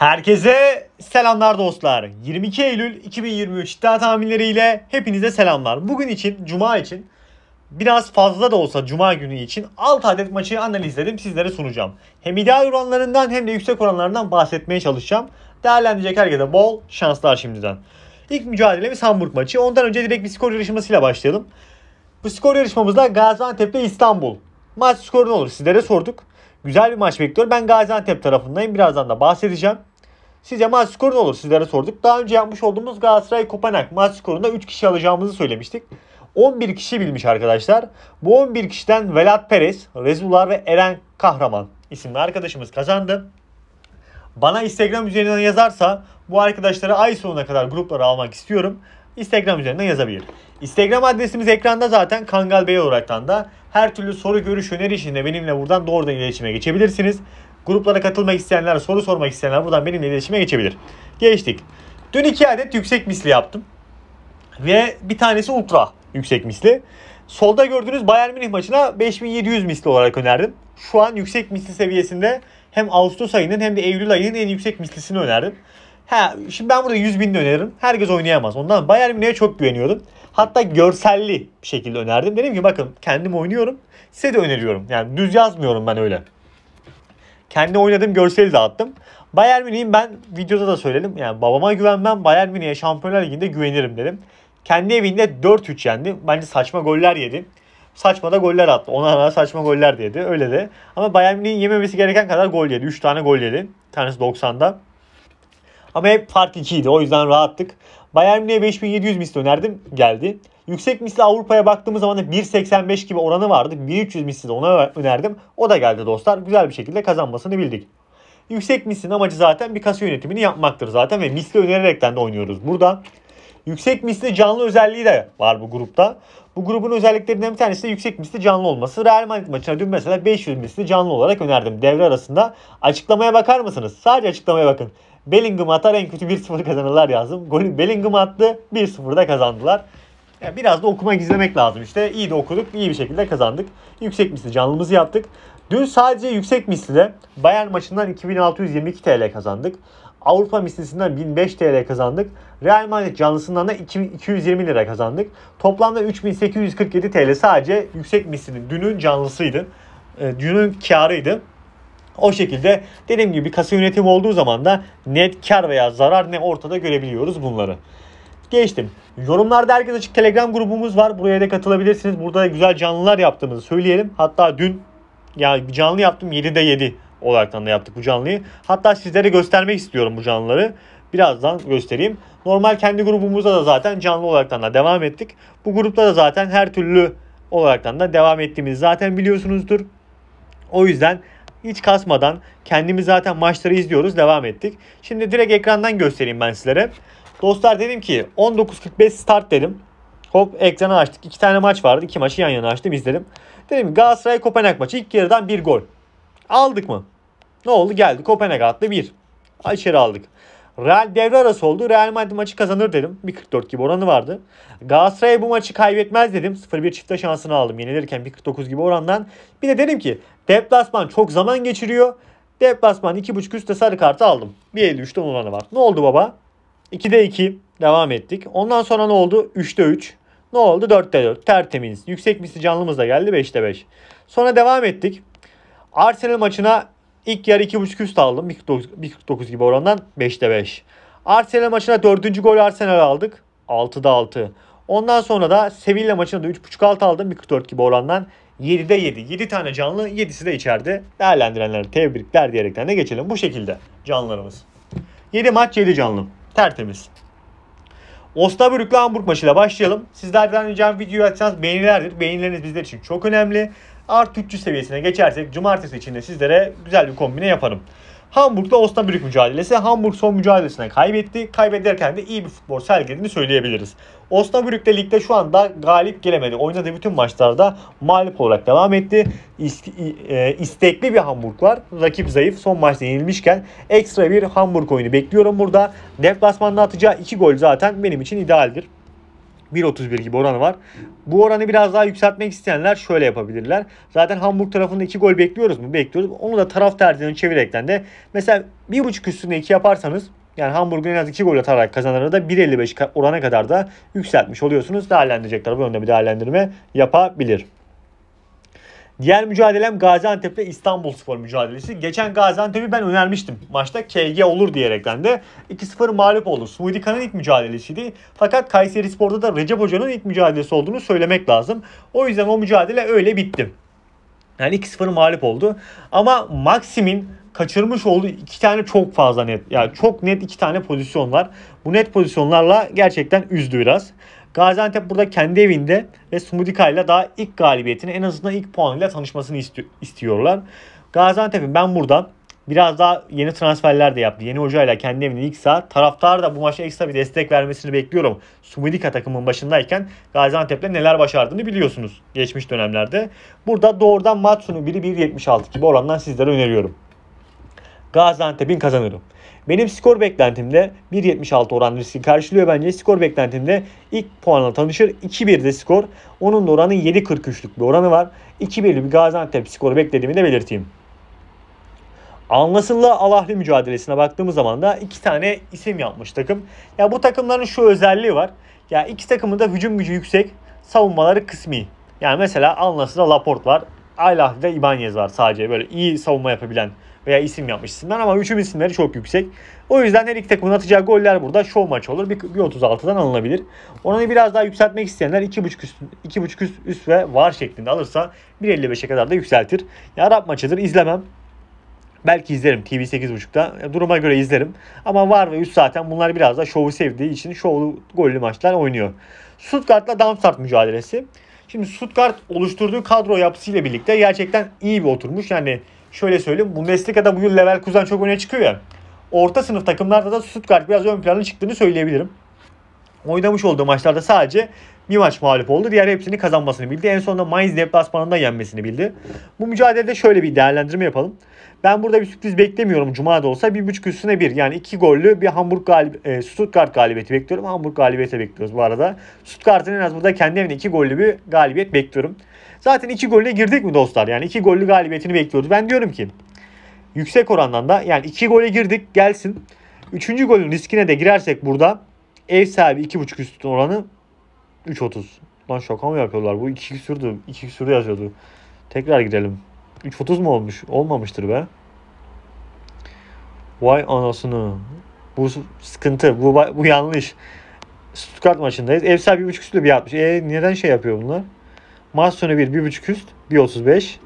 Herkese selamlar dostlar. 22 Eylül 2023 iddia tahminleriyle hepinize selamlar. Bugün için, Cuma için biraz fazla da olsa Cuma günü için 6 adet maçı analizledim sizlere sunacağım. Hem ideal oranlarından hem de yüksek oranlarından bahsetmeye çalışacağım. Değerlendirecek herkese bol şanslar şimdiden. İlk mücadelemiz Hamburg maçı. Ondan önce direkt bir skor yarışmasıyla başlayalım. Bu skor yarışmamızda Gaziantep ile İstanbul. Maç skoru ne olur sizlere sorduk. Güzel bir maç bekliyor. Ben Gaziantep tarafındayım. Birazdan da bahsedeceğim. Sizce maç skoru ne olur? Sizlere sorduk. Daha önce yapmış olduğumuz Galatasaray Kopenhag maç skorunda 3 kişi alacağımızı söylemiştik. 11 kişi bilmiş arkadaşlar. Bu 11 kişiden Velat Perez, Rezular ve Eren Kahraman isimli arkadaşımız kazandı. Bana Instagram üzerinden yazarsa bu arkadaşları ay sonuna kadar gruplara almak istiyorum. Instagram üzerinden yazabilir. Instagram adresimiz ekranda zaten Kangal Bey olaraktan da her türlü soru, görüş, öneri işinde benimle buradan doğrudan iletişime geçebilirsiniz. Gruplara katılmak isteyenler, soru sormak isteyenler buradan benimle iletişime geçebilir. Geçtik. Dün iki adet yüksek misli yaptım. Ve bir tanesi ultra yüksek misli. Solda gördüğünüz Bayern Münih maçına 5700 misli olarak önerdim. Şu an yüksek misli seviyesinde hem Ağustos ayının hem de Eylül ayının en yüksek mislisini önerdim. Ha, şimdi ben burada 100 bin öneririm. Herkes oynayamaz. Ondan Bayern Münih'e çok güveniyordum. Hatta görselli bir şekilde önerdim. Dedim ki bakın kendim oynuyorum. Size de öneriyorum. Yani düz yazmıyorum ben öyle. Kendi oynadığım görseli de attım. Bayern Münih'in ben videoda da söyledim. Yani babama güvenmem. Bayern Münih'e Şampiyonlar Ligi'nde güvenirim dedim. Kendi evinde 4-3 yendi. Bence saçma goller yedi. Saçma da goller attı. Ona rağmen saçma goller dedi Öyle de. Ama Bayern Münih'in yememesi gereken kadar gol yedi. 3 tane gol yedi. Bir tanesi 90'da. Ama hep fark 2 idi. O yüzden rahattık. Bayern Münih'e 5700 misli önerdim. Geldi. Yüksek misli Avrupa'ya baktığımız zaman da 1.85 gibi oranı vardı. 1.300 misli de ona önerdim. O da geldi dostlar. Güzel bir şekilde kazanmasını bildik. Yüksek mislin amacı zaten bir kasa yönetimini yapmaktır zaten ve misli önererekten de oynuyoruz. Burada yüksek misli canlı özelliği de var bu grupta. Bu grubun özelliklerinden bir tanesi de yüksek misli canlı olması. Real Madrid maçına dün mesela 500 misli canlı olarak önerdim devre arasında. Açıklamaya bakar mısınız? Sadece açıklamaya bakın. Bellingham atar en kötü 1-0 kazanırlar yazdım. Golü Bellingham attı 1-0'da kazandılar. Yani biraz da okuma gizlemek lazım işte. İyi de okuduk, iyi bir şekilde kazandık. Yüksek misli canlımızı yaptık. Dün sadece yüksek mislide Bayern maçından 2622 TL kazandık. Avrupa mislisinden 1005 TL kazandık. Real Madrid canlısından da 220 lira kazandık. Toplamda 3847 TL sadece yüksek mislinin dünün canlısıydı. E, dünün karıydı. O şekilde dediğim gibi kasa yönetimi olduğu zaman da net kar veya zarar ne ortada görebiliyoruz bunları. Geçtim. Yorumlarda herkes açık Telegram grubumuz var. Buraya da katılabilirsiniz. Burada güzel canlılar yaptığımızı söyleyelim. Hatta dün yani canlı yaptım 7'de 7 olaraktan da yaptık bu canlıyı. Hatta sizlere göstermek istiyorum bu canlıları. Birazdan göstereyim. Normal kendi grubumuzda da zaten canlı olaraktan da devam ettik. Bu grupta da zaten her türlü olaraktan da devam ettiğimizi zaten biliyorsunuzdur. O yüzden hiç kasmadan kendimi zaten maçları izliyoruz devam ettik. Şimdi direkt ekrandan göstereyim ben sizlere. Dostlar dedim ki 19.45 start dedim. Hop ekranı açtık. İki tane maç vardı. İki maçı yan yana açtım izledim. Dedim Galatasaray Kopenhag maçı ilk yarıdan bir gol. Aldık mı? Ne oldu geldi. Kopenhag attı bir. İçeri aldık. Real devre arası oldu. Real Madrid maçı kazanır dedim. 1.44 gibi oranı vardı. Galatasaray bu maçı kaybetmez dedim. 0-1 çifte şansını aldım yenilirken 1.49 gibi orandan. Bir de dedim ki deplasman çok zaman geçiriyor. Deplasman 2.5 üstte sarı kartı aldım. 1.53'ten oranı var. Ne oldu baba? 2'de 2 devam ettik. Ondan sonra ne oldu? 3'te 3. Ne oldu? 4'te 4. Tertemiz. Yüksek misli canlımız da geldi 5'te 5. Sonra devam ettik. Arsenal maçına İlk yarı 2.5 üst aldım. 1.49 gibi orandan 5'te 5. Arsenal maçına 4. gol Arsenal aldık. 6'da 6. Ondan sonra da Sevilla maçında da 3.5 alt aldım. 1.44 gibi orandan 7'de 7. 7 tane canlı 7'si de içeride. Değerlendirenlere tebrikler diyerekten de geçelim. Bu şekilde canlılarımız. 7 maç 7 canlı. Tertemiz. Osnabrück'le Hamburg maçıyla başlayalım. Sizlerden ricam videoyu açsanız beğenilerdir. Beğenileriniz bizler için çok önemli artı 300 seviyesine geçersek cumartesi içinde sizlere güzel bir kombine yaparım. Hamburg'da Osnabrück mücadelesi. Hamburg son mücadelesine kaybetti. Kaybederken de iyi bir futbol sergilediğini söyleyebiliriz. Osnabrück de ligde şu anda galip gelemedi. Oynadığı bütün maçlarda mağlup olarak devam etti. E, istekli bir Hamburg var. Rakip zayıf. Son maçta yenilmişken ekstra bir Hamburg oyunu bekliyorum burada. Deplasmanda atacağı 2 gol zaten benim için idealdir. 1.31 gibi oranı var. Bu oranı biraz daha yükseltmek isteyenler şöyle yapabilirler. Zaten Hamburg tarafında 2 gol bekliyoruz mu? Bekliyoruz. Onu da taraf tercihini çevirekten de mesela 1.5 üstünde 2 yaparsanız yani Hamburg'un en az 2 gol atarak kazananı da 1.55 orana kadar da yükseltmiş oluyorsunuz. Değerlendirecekler bu yönde bir değerlendirme yapabilir. Diğer mücadelem Gaziantep ile İstanbul Spor mücadelesi. Geçen Gaziantep'i ben önermiştim maçta KG olur diyerekten de 2-0 mağlup oldu. Smudi Kan'ın ilk mücadelesiydi. Fakat Kayseri Spor'da da Recep Hoca'nın ilk mücadelesi olduğunu söylemek lazım. O yüzden o mücadele öyle bitti. Yani 2-0 mağlup oldu. Ama Maxim'in kaçırmış olduğu iki tane çok fazla net. Yani çok net iki tane pozisyon var. Bu net pozisyonlarla gerçekten üzdü biraz. Gaziantep burada kendi evinde ve Sumudika ile daha ilk galibiyetini en azından ilk puanıyla tanışmasını istiyorlar. Gaziantep'in ben buradan biraz daha yeni transferler de yaptı. Yeni hocayla kendi evinde ilk saat. Taraftar da bu maça ekstra bir destek vermesini bekliyorum. Sumudika takımın başındayken Gaziantep'le neler başardığını biliyorsunuz geçmiş dönemlerde. Burada doğrudan maç sonu 1-1.76 gibi orandan sizlere öneriyorum. Gaziantep'in kazanırım. Benim skor beklentimde 1.76 oran riski karşılıyor bence. Skor beklentimde ilk puanla tanışır. 2-1'de skor. Onun da oranı 7.43'lük bir oranı var. 2-1'li bir Gaziantep skoru beklediğimi de belirteyim. Anlasınla Alahli mücadelesine baktığımız zaman da iki tane isim yapmış takım. Ya bu takımların şu özelliği var. Ya iki takımın da hücum gücü yüksek, savunmaları kısmi. Yani mesela Anlasın'da Laporte var. Alahli'de Ibanez var sadece böyle iyi savunma yapabilen veya isim yapmış isimler ama hücum isimleri çok yüksek. O yüzden her iki takımın atacağı goller burada şov maç olur. Bir 36'dan alınabilir. Oranı biraz daha yükseltmek isteyenler 2.5 üst, 2.5 üst, üst ve var şeklinde alırsa 1.55'e kadar da yükseltir. Ya Arap maçıdır izlemem. Belki izlerim TV 8.30'da. Duruma göre izlerim. Ama var ve üst zaten bunlar biraz da şovu sevdiği için şovlu gollü maçlar oynuyor. Stuttgart'la Darmstadt mücadelesi. Şimdi Stuttgart oluşturduğu kadro yapısıyla birlikte gerçekten iyi bir oturmuş. Yani şöyle söyleyeyim. Bundesliga'da bugün yıl Leverkusen çok öne çıkıyor ya. Orta sınıf takımlarda da Stuttgart biraz ön plana çıktığını söyleyebilirim. Oynamış olduğu maçlarda sadece bir maç mağlup oldu. Diğer hepsini kazanmasını bildi. En sonunda Mainz deplasmanında yenmesini bildi. Bu mücadelede şöyle bir değerlendirme yapalım. Ben burada bir sürpriz beklemiyorum. Cuma da olsa 1.5 üstüne 1. Yani 2 gollü bir Hamburg galib e, Stuttgart galibiyeti bekliyorum. Hamburg galibiyeti bekliyoruz bu arada. Stuttgart'ın en az burada kendi evinde 2 gollü bir galibiyet bekliyorum. Zaten iki golle girdik mi dostlar? Yani iki gollü galibiyetini bekliyoruz. Ben diyorum ki yüksek orandan da yani iki gole girdik gelsin. Üçüncü golün riskine de girersek burada ev sahibi 2.5 üstün oranı 3.30. Lan şaka mı yapıyorlar? Bu 2 küsürdü. 2 küsürdü yazıyordu. Tekrar girelim. 3.30 mu olmuş? Olmamıştır be. Vay anasını. Bu sıkıntı. Bu, bu yanlış. Stuttgart maçındayız. Ev sahibi 1.5 üstü bir atmış. E neden şey yapıyor bunlar? Maç sonu 1, 1.5 üst, 1.35.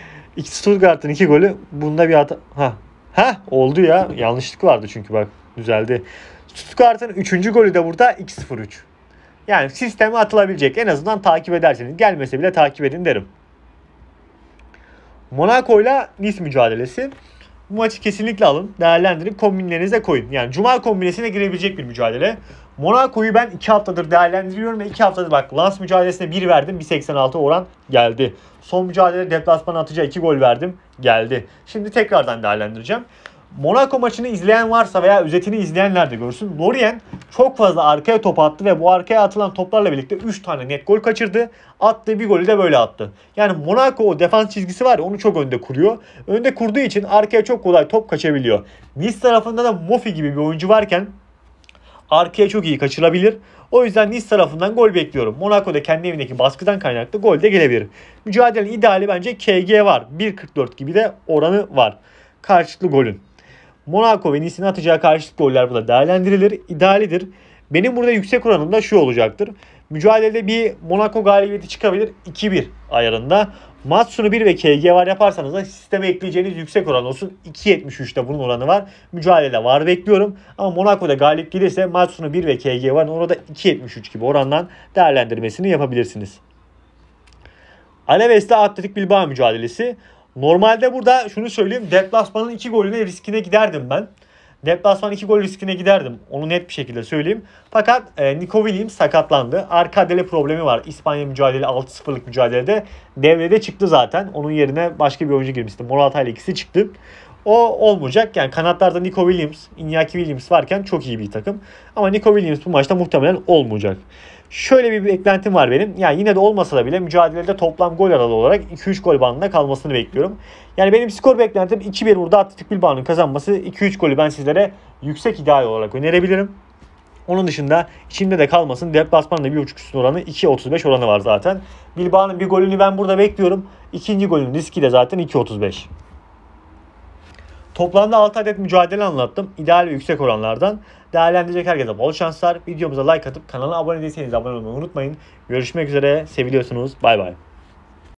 İki Stuttgart'ın 2 golü. Bunda bir hata... Ha. Ha oldu ya. Yanlışlık vardı çünkü bak. Düzeldi. Stuttgart'ın 3. golü de burada 2-0-3. Yani sisteme atılabilecek. En azından takip ederseniz. Gelmese bile takip edin derim. Monaco ile Nice mücadelesi. Bu maçı kesinlikle alın. Değerlendirin. Kombinlerinize koyun. Yani Cuma kombinesine girebilecek bir mücadele. Monaco'yu ben 2 haftadır değerlendiriyorum ve 2 haftadır bak lans mücadelesine 1 verdim. 1.86 oran geldi. Son mücadelede deplasmana atacağı 2 gol verdim. Geldi. Şimdi tekrardan değerlendireceğim. Monaco maçını izleyen varsa veya özetini izleyenler de görsün. Lorien çok fazla arkaya top attı ve bu arkaya atılan toplarla birlikte 3 tane net gol kaçırdı. Attığı bir golü de böyle attı. Yani Monaco o defans çizgisi var ya onu çok önde kuruyor. Önde kurduğu için arkaya çok kolay top kaçabiliyor. Nice tarafında da Mofi gibi bir oyuncu varken arkaya çok iyi kaçırabilir. O yüzden Nice tarafından gol bekliyorum. Monaco'da kendi evindeki baskıdan kaynaklı gol de gelebilir. Mücadelenin ideali bence KG var. 1.44 gibi de oranı var. Karşılıklı golün. Monaco ve Nice'in atacağı karşılıklı goller burada değerlendirilir. idealidir. Benim burada yüksek oranımda şu olacaktır. Mücadelede bir Monaco galibiyeti çıkabilir 2-1 ayarında. Maç 1 ve KG var yaparsanız da sisteme ekleyeceğiniz yüksek oran olsun. 2.73'te bunun oranı var. Mücadelede var bekliyorum. Ama Monaco'da galip gelirse maç 1 ve KG var. Orada 2.73 gibi orandan değerlendirmesini yapabilirsiniz. Alaves ile Atletik Bilbao mücadelesi. Normalde burada şunu söyleyeyim. Deplasmanın 2 golüne riskine giderdim ben. Deplasman 2 gol riskine giderdim. Onu net bir şekilde söyleyeyim. Fakat e, Nico Williams sakatlandı. Arka dele problemi var. İspanya mücadele 6-0'lık mücadelede devrede çıktı zaten. Onun yerine başka bir oyuncu girmişti. Morata ile ikisi çıktı. O olmayacak. Yani kanatlarda Nico Williams, Iñaki Williams varken çok iyi bir takım. Ama Nico Williams bu maçta muhtemelen olmayacak. Şöyle bir beklentim var benim. Yani yine de olmasa da bile mücadelede toplam gol aralığı olarak 2-3 gol bandında kalmasını bekliyorum. Yani benim skor beklentim 2-1 burada Atletik Bilbao'nun kazanması 2-3 golü ben sizlere yüksek ideal olarak önerebilirim. Onun dışında içinde de kalmasın. Deplasmanın da 1.5 üstün oranı 2.35 oranı var zaten. Bilbao'nun bir golünü ben burada bekliyorum. İkinci golün riski de zaten 2.35. Toplamda 6 adet mücadele anlattım. İdeal ve yüksek oranlardan. Değerlendirecek herkese bol şanslar. Videomuza like atıp kanala abone değilseniz abone olmayı unutmayın. Görüşmek üzere. Seviliyorsunuz. Bay bay.